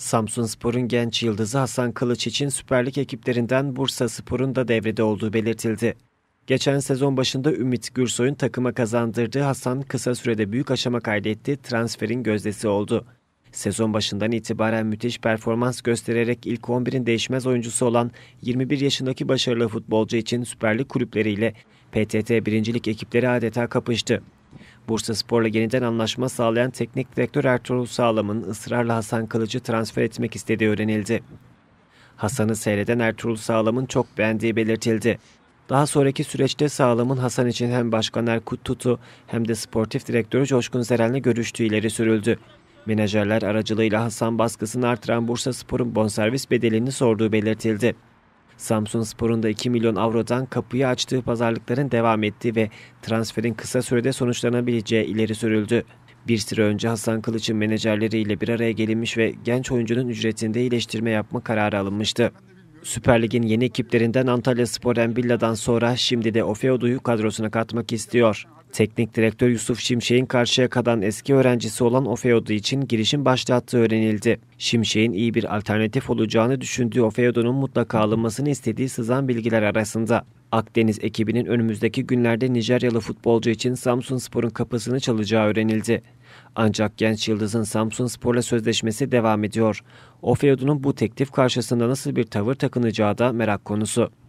Samsun Spor'un genç yıldızı Hasan Kılıç için Süper Lig ekiplerinden Bursa Spor'un da devrede olduğu belirtildi. Geçen sezon başında Ümit Gürsoy'un takıma kazandırdığı Hasan kısa sürede büyük aşama kaydetti, transferin gözdesi oldu. Sezon başından itibaren müthiş performans göstererek ilk 11'in değişmez oyuncusu olan 21 yaşındaki başarılı futbolcu için Süper Lig kulüpleriyle PTT birincilik ekipleri adeta kapıştı. Bursa Spor'la yeniden anlaşma sağlayan teknik direktör Ertuğrul Sağlam'ın ısrarla Hasan Kılıcı transfer etmek istediği öğrenildi. Hasan'ı seyreden Ertuğrul Sağlam'ın çok beğendiği belirtildi. Daha sonraki süreçte Sağlam'ın Hasan için hem Başkan Erkut Tutu hem de sportif direktörü Coşkun Zeren'le görüştüğü ileri sürüldü. Menajerler aracılığıyla Hasan baskısını artıran Bursa Spor'un bonservis bedelini sorduğu belirtildi. Samsun Spor'un da 2 milyon avrodan kapıyı açtığı pazarlıkların devam ettiği ve transferin kısa sürede sonuçlanabileceği ileri sürüldü. Bir süre önce Hasan Kılıç'ın menajerleriyle bir araya gelinmiş ve genç oyuncunun ücretinde iyileştirme yapma kararı alınmıştı. Süper Lig'in yeni ekiplerinden Antalya Spor Enbilla'dan sonra şimdi de Ofeodu'yu kadrosuna katmak istiyor. Teknik direktör Yusuf Şimşek'in karşıya kadan eski öğrencisi olan Ofeodu için girişim başlattığı öğrenildi. Şimşek'in iyi bir alternatif olacağını düşündüğü Ofeodunun mutlaka alınmasını istediği sızan bilgiler arasında. Akdeniz ekibinin önümüzdeki günlerde Nijeryalı futbolcu için Samsun Spor'un kapısını çalacağı öğrenildi. Ancak genç yıldızın Samsun Spor'la sözleşmesi devam ediyor. Ofeodunun bu teklif karşısında nasıl bir tavır takınacağı da merak konusu.